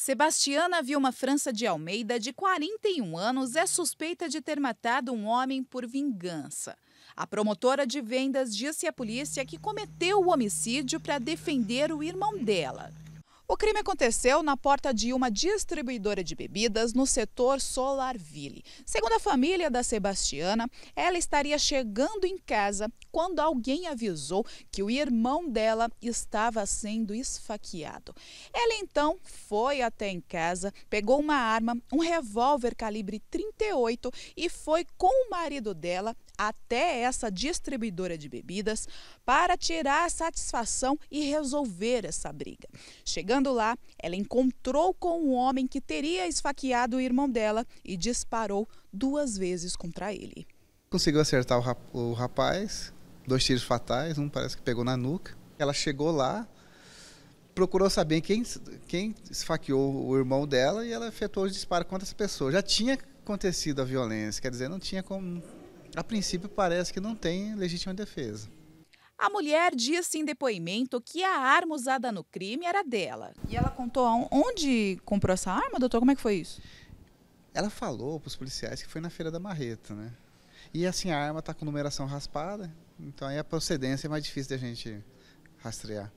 Sebastiana Vilma França de Almeida, de 41 anos, é suspeita de ter matado um homem por vingança. A promotora de vendas disse à polícia que cometeu o homicídio para defender o irmão dela. O crime aconteceu na porta de uma distribuidora de bebidas no setor Solarville. Segundo a família da Sebastiana, ela estaria chegando em casa quando alguém avisou que o irmão dela estava sendo esfaqueado. Ela então foi até em casa, pegou uma arma, um revólver calibre 38 e foi com o marido dela até essa distribuidora de bebidas para tirar satisfação e resolver essa briga. Chegando Chegando lá, ela encontrou com um homem que teria esfaqueado o irmão dela e disparou duas vezes contra ele. Conseguiu acertar o rapaz, dois tiros fatais, um parece que pegou na nuca. Ela chegou lá, procurou saber quem, quem esfaqueou o irmão dela e ela efetuou os disparos contra essa pessoa. Já tinha acontecido a violência, quer dizer, não tinha como. A princípio parece que não tem legítima defesa. A mulher disse em depoimento que a arma usada no crime era dela. E ela contou onde comprou essa arma, doutor? Como é que foi isso? Ela falou para os policiais que foi na Feira da Marreta, né? E assim, a arma está com numeração raspada, então aí a procedência é mais difícil de a gente rastrear.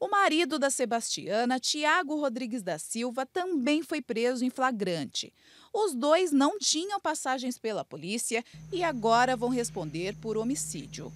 O marido da Sebastiana, Tiago Rodrigues da Silva, também foi preso em flagrante. Os dois não tinham passagens pela polícia e agora vão responder por homicídio.